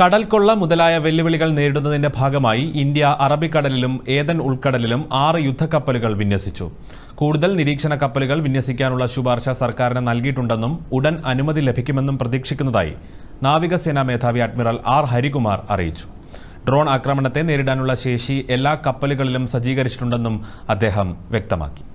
കടൽക്കൊള്ള മുതലായ വെല്ലുവിളികൾ നേരിടുന്നതിന്റെ ഭാഗമായി ഇന്ത്യ അറബിക്കടലിലും ഏതൻ ഉൾക്കടലിലും ആറ് യുദ്ധക്കപ്പലുകൾ വിന്യസിച്ചു കൂടുതൽ നിരീക്ഷണ കപ്പലുകൾ വിന്യസിക്കാനുള്ള ശുപാർശ സർക്കാരിന് നൽകിയിട്ടുണ്ടെന്നും ഉടൻ അനുമതി ലഭിക്കുമെന്നും പ്രതീക്ഷിക്കുന്നതായി നാവികസേനാ മേധാവി അഡ്മിറൽ ആർ ഹരികുമാർ അറിയിച്ചു ഡ്രോൺ ആക്രമണത്തെ നേരിടാനുള്ള ശേഷി എല്ലാ കപ്പലുകളിലും സജ്ജീകരിച്ചിട്ടുണ്ടെന്നും അദ്ദേഹം വ്യക്തമാക്കി